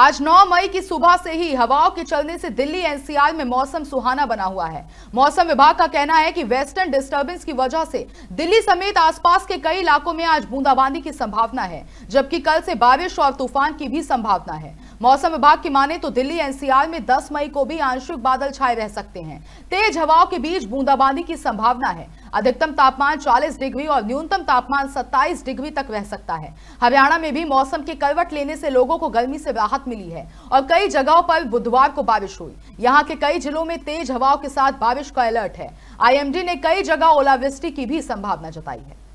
आज 9 मई की सुबह से ही हवाओं के चलने से दिल्ली एनसीआर में मौसम सुहाना बना हुआ है मौसम विभाग का कहना है कि वेस्टर्न डिस्टरबेंस की वजह से दिल्ली समेत आसपास के कई इलाकों में आज बूंदाबांदी की संभावना है जबकि कल से बारिश और तूफान की भी संभावना है मौसम विभाग की माने तो दिल्ली एनसीआर में 10 मई को भी आंशिक बादल छाए रह सकते हैं तेज हवाओं के बीच बूंदाबांदी की संभावना है अधिकतम तापमान 40 डिग्री और न्यूनतम तापमान 27 डिग्री तक रह सकता है हरियाणा में भी मौसम के करवट लेने से लोगों को गर्मी से राहत मिली है और कई जगहों पर बुधवार को बारिश हुई यहाँ के कई जिलों में तेज हवाओं के साथ बारिश का अलर्ट है आईएमडी ने कई जगह ओलावृष्टि की भी संभावना जताई है